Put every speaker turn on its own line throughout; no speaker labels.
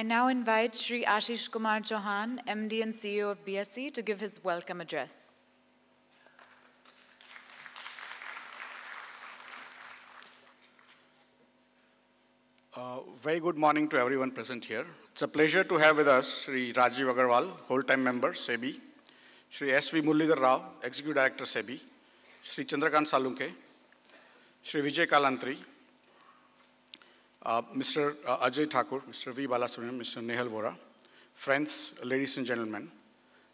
I now invite Sri Ashish Kumar Chauhan, MD and CEO of BSE, to give his welcome address. Uh, very good morning to everyone present here. It's a pleasure to have with us Sri Rajiv Agarwal, whole-time member, SEBI, Sri S.V. Murlidhar Rao, Executive Director, SEBI, Sri Chandrakant Salunke, Sri Vijay Kalantri, uh, Mr. Uh, Ajay Thakur, Mr. V. Balasubramanian, Mr. Nehal Vora, friends, ladies and gentlemen,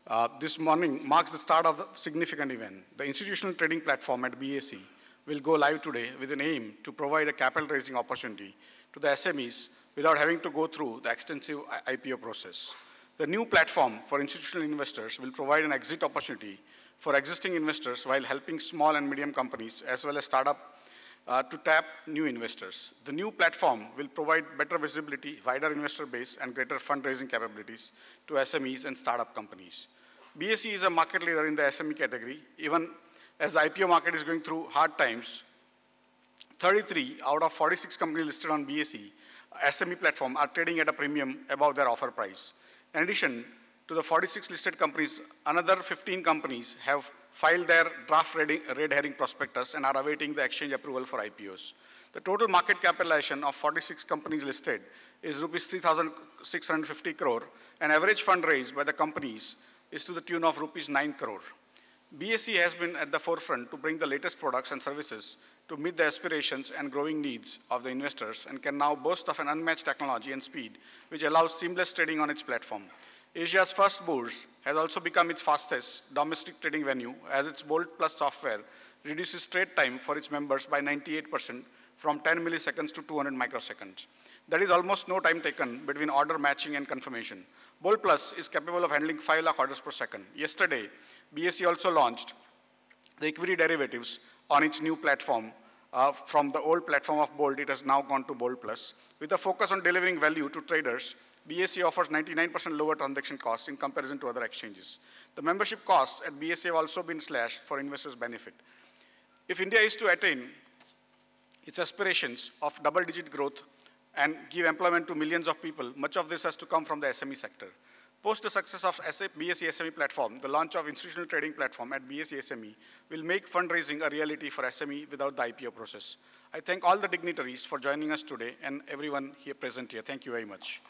uh, this morning marks the start of a significant event. The institutional trading platform at BAC will go live today with an aim to provide a capital raising opportunity to the SMEs without having to go through the extensive IPO process. The new platform for institutional investors will provide an exit opportunity for existing investors while helping small and medium companies as well as startups uh, to tap new investors. The new platform will provide better visibility, wider investor base, and greater fundraising capabilities to SMEs and startup companies. BSE is a market leader in the SME category. Even as the IPO market is going through hard times, 33 out of 46 companies listed on BSE SME platform are trading at a premium above their offer price. In addition, to the 46 listed companies, another 15 companies have filed their draft red herring prospectus and are awaiting the exchange approval for IPOs. The total market capitalization of 46 companies listed is rupees 3,650 crore. and average fund raised by the companies is to the tune of rupees 9 crore. BSE has been at the forefront to bring the latest products and services to meet the aspirations and growing needs of the investors and can now boast of an unmatched technology and speed which allows seamless trading on its platform. Asia's first bourse has also become its fastest domestic trading venue as its Bolt Plus software reduces trade time for its members by 98% from 10 milliseconds to 200 microseconds. That is almost no time taken between order matching and confirmation. Bolt Plus is capable of handling 5 lakh orders per second. Yesterday, BSE also launched the equity derivatives on its new platform. Uh, from the old platform of Bolt, it has now gone to Bolt Plus, with a focus on delivering value to traders BSA offers 99% lower transaction costs in comparison to other exchanges. The membership costs at BSA have also been slashed for investors' benefit. If India is to attain its aspirations of double-digit growth and give employment to millions of people, much of this has to come from the SME sector. Post the success of BSE SME platform, the launch of institutional trading platform at BSE SME will make fundraising a reality for SME without the IPO process. I thank all the dignitaries for joining us today and everyone here present here. Thank you very much.